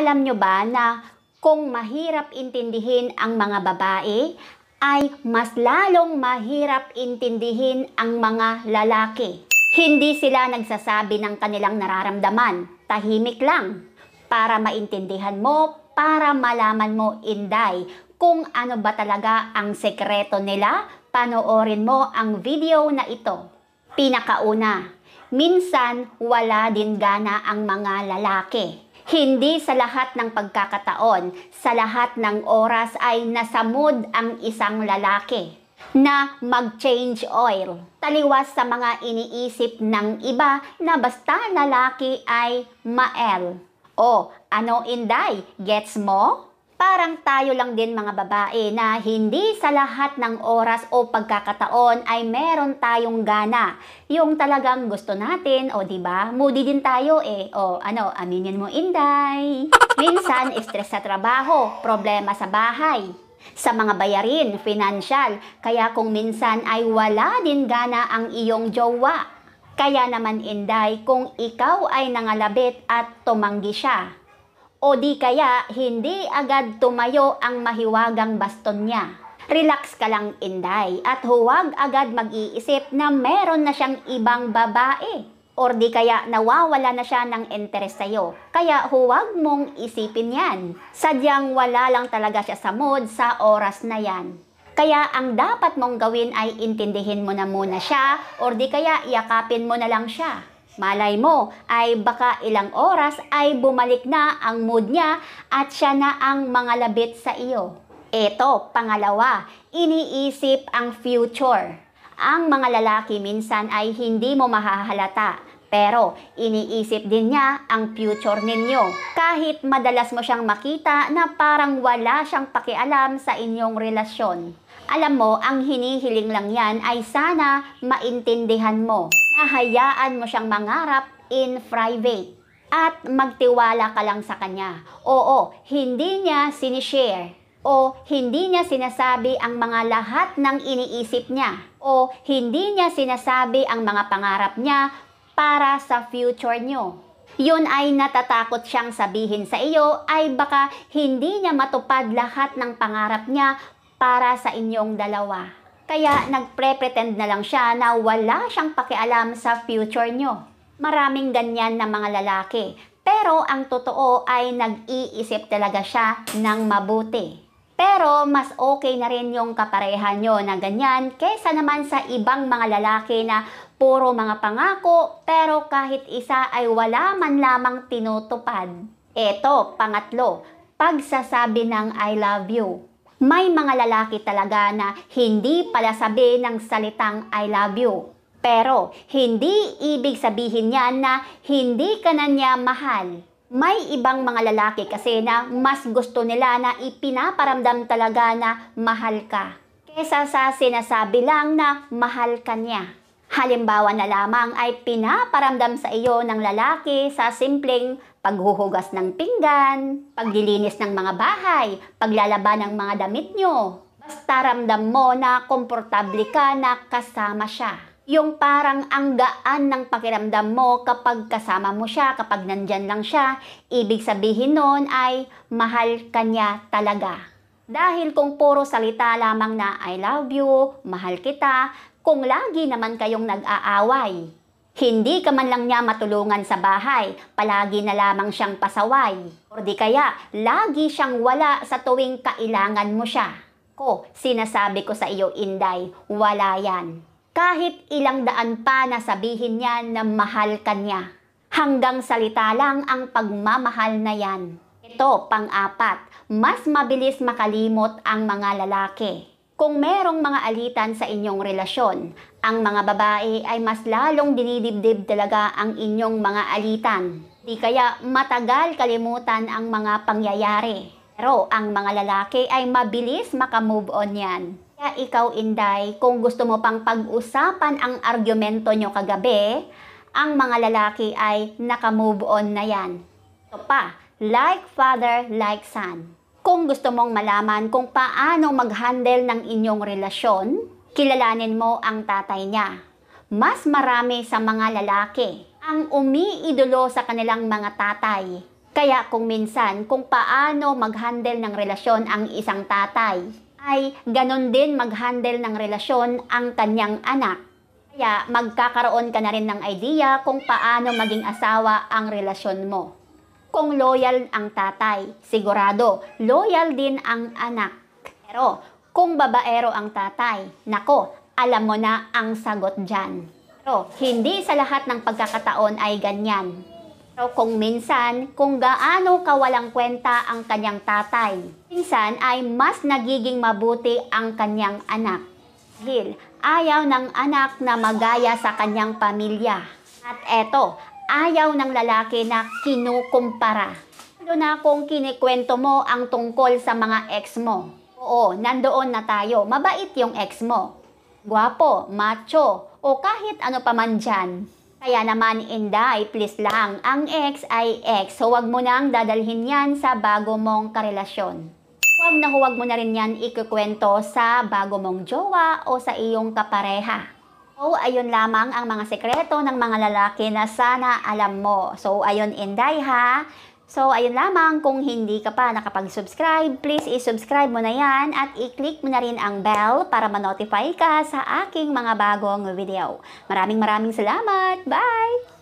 alam nyo ba na kung mahirap intindihin ang mga babae, ay mas lalong mahirap intindihin ang mga lalaki. Hindi sila nagsasabi ng kanilang nararamdaman, tahimik lang. Para maintindihan mo, para malaman mo, Inday, kung ano ba talaga ang sekreto nila, panoorin mo ang video na ito. Pinakauna, minsan wala din gana ang mga lalaki. Hindi sa lahat ng pagkakataon, sa lahat ng oras ay nasamod ang isang lalaki na mag-change oil. Taliwas sa mga iniisip ng iba na basta lalaki ay mael. O, ano inday? Gets mo? parang tayo lang din mga babae na hindi sa lahat ng oras o pagkakataon ay meron tayong gana. Yung talagang gusto natin, o di ba? Moody din tayo eh. O ano, aminin mo Inday. Minsan, stress sa trabaho, problema sa bahay, sa mga bayarin, financial. Kaya kung minsan ay wala din gana ang iyong jowa. Kaya naman Inday, kung ikaw ay nangalabit at tumanggi siya, o di kaya hindi agad tumayo ang mahiwagang baston niya. Relax ka lang, Inday, at huwag agad mag-iisip na meron na siyang ibang babae or di kaya nawawala na siya ng interes sa'yo. Kaya huwag mong isipin yan. Sadyang wala lang talaga siya sa mood sa oras na yan. Kaya ang dapat mong gawin ay intindihin mo na muna siya or di kaya yakapin mo na lang siya. Malay mo ay baka ilang oras ay bumalik na ang mood niya at siya na ang mga labit sa iyo. Ito, pangalawa, iniisip ang future. Ang mga lalaki minsan ay hindi mo mahahalata pero iniisip din niya ang future ninyo. Kahit madalas mo siyang makita na parang wala siyang pakialam sa inyong relasyon. Alam mo, ang hinihiling lang yan ay sana maintindihan mo. Hayaan mo siyang mangarap in private at magtiwala ka lang sa kanya. Oo, hindi niya sinishare o hindi niya sinasabi ang mga lahat ng iniisip niya o hindi niya sinasabi ang mga pangarap niya para sa future niyo. Yun ay natatakot siyang sabihin sa iyo ay baka hindi niya matupad lahat ng pangarap niya para sa inyong dalawa. Kaya nagpre-pretend na lang siya na wala siyang pakialam sa future nyo. Maraming ganyan na mga lalaki. Pero ang totoo ay nag-iisip talaga siya ng mabuti. Pero mas okay na rin yung kapareha nyo na ganyan kesa naman sa ibang mga lalaki na puro mga pangako pero kahit isa ay wala man lamang tinutupad. Eto, pangatlo, pagsasabi ng I love you may mga lalaki talaga na hindi pala sabi ng salitang I love you. Pero hindi ibig sabihin niyan na hindi ka na niya mahal. May ibang mga lalaki kasi na mas gusto nila na ipinaparamdam talaga na mahal ka. Kesa sa sinasabi lang na mahal ka niya. Halimbawa na lamang ay pinaparamdam sa iyo ng lalaki sa simpleng paghuhugas ng pinggan, paglilinis ng mga bahay, paglalaba ng mga damit nyo. Basta ramdam mo na komportable ka na kasama siya yung parang ang gaan ng pakiramdam mo kapag kasama mo siya, kapag nandyan lang siya, ibig sabihin nun ay mahal ka niya talaga. Dahil kung puro salita lamang na I love you, mahal kita, kung lagi naman kayong nag-aaway, hindi ka man lang niya matulungan sa bahay, palagi na lamang siyang pasaway. O di kaya, lagi siyang wala sa tuwing kailangan mo siya. Ko, sinasabi ko sa iyo, Inday, wala yan. Kahit ilang daan pa na sabihin niya na mahal ka niya. Hanggang salita lang ang pagmamahal na yan. Ito, pang-apat, mas mabilis makalimot ang mga lalaki. Kung merong mga alitan sa inyong relasyon, ang mga babae ay mas lalong dinidibdib talaga ang inyong mga alitan. Di kaya matagal kalimutan ang mga pangyayari. Pero ang mga lalaki ay mabilis makamove on yan. Kaya ikaw, Inday, kung gusto mo pang pag-usapan ang argumento nyo kagabi, ang mga lalaki ay nakamove on na yan. Ito pa, like father, like son kung gusto mong malaman kung paano mag-handle ng inyong relasyon, kilalanin mo ang tatay niya. Mas marami sa mga lalaki ang umiidolo sa kanilang mga tatay. Kaya kung minsan kung paano mag-handle ng relasyon ang isang tatay, ay ganun din mag-handle ng relasyon ang kanyang anak. Kaya magkakaroon ka na rin ng idea kung paano maging asawa ang relasyon mo. Kung loyal ang tatay, sigurado loyal din ang anak. Pero kung babaero ang tatay, nako, alam mo na ang sagot dyan. Pero hindi sa lahat ng pagkakataon ay ganyan. Pero kung minsan, kung gaano kawalang kwenta ang kanyang tatay, minsan ay mas nagiging mabuti ang kanyang anak. Dahil ayaw ng anak na magaya sa kanyang pamilya. At eto, ayaw ng lalaki na kinukumpara. Lalo na kung kinikwento mo ang tungkol sa mga ex mo. Oo, nandoon na tayo. Mabait yung ex mo. Guwapo, macho, o kahit ano pa man dyan. Kaya naman, Inday, please lang, ang ex ay ex. So, huwag mo nang dadalhin yan sa bago mong karelasyon. Huwag na huwag mo na rin yan ikikwento sa bago mong jowa o sa iyong kapareha. So, ayun lamang ang mga sekreto ng mga lalaki na sana alam mo. So, ayun Inday ha. So, ayun lamang, kung hindi ka pa nakapag-subscribe, please i-subscribe mo na yan at i-click mo na rin ang bell para ma-notify ka sa aking mga bagong video. Maraming maraming salamat! Bye!